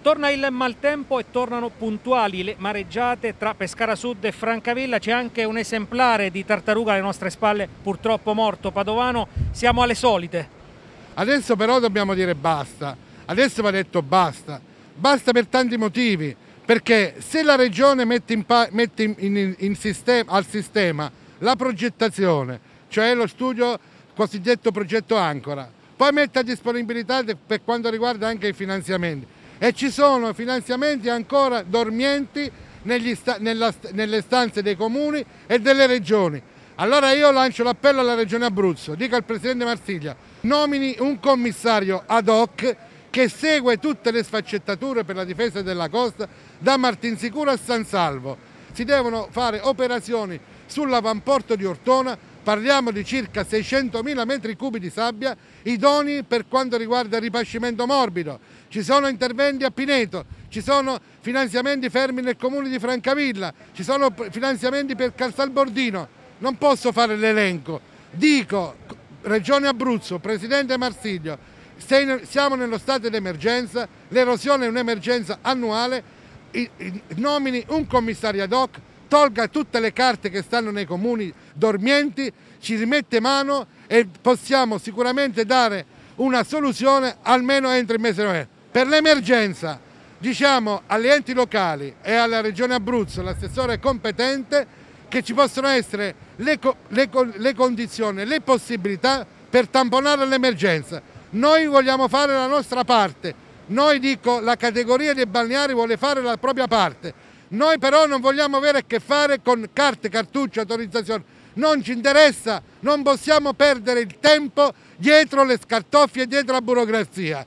Torna il maltempo e tornano puntuali le mareggiate tra Pescara Sud e Francavilla. C'è anche un esemplare di tartaruga alle nostre spalle, purtroppo morto, Padovano. Siamo alle solite. Adesso però dobbiamo dire basta. Adesso va detto basta. Basta per tanti motivi. Perché se la Regione mette, in, mette in, in, in sistema, al sistema la progettazione, cioè lo studio cosiddetto progetto Ancora, poi mette a disponibilità per quanto riguarda anche i finanziamenti, e ci sono finanziamenti ancora dormienti sta nella, nelle stanze dei comuni e delle regioni. Allora io lancio l'appello alla Regione Abruzzo, dica al Presidente Marsiglia, nomini un commissario ad hoc che segue tutte le sfaccettature per la difesa della costa da Martinsicuro a San Salvo. Si devono fare operazioni sull'avamporto di Ortona Parliamo di circa 600.000 metri cubi di sabbia idoni per quanto riguarda il ripascimento morbido. Ci sono interventi a Pineto, ci sono finanziamenti fermi nel comune di Francavilla, ci sono finanziamenti per Castalbordino. Non posso fare l'elenco. Dico, Regione Abruzzo, Presidente Marsiglio, siamo nello stato d'emergenza, l'erosione è un'emergenza annuale, nomini un commissario ad hoc, tolga tutte le carte che stanno nei comuni dormienti, ci rimette mano e possiamo sicuramente dare una soluzione almeno entro il mese di novembre. Per l'emergenza diciamo agli enti locali e alla Regione Abruzzo, l'assessore competente, che ci possono essere le, le, le condizioni, le possibilità per tamponare l'emergenza. Noi vogliamo fare la nostra parte, noi dico la categoria dei balneari vuole fare la propria parte, noi però non vogliamo avere a che fare con carte, cartucce, autorizzazioni, non ci interessa, non possiamo perdere il tempo dietro le scartoffie dietro la burocrazia.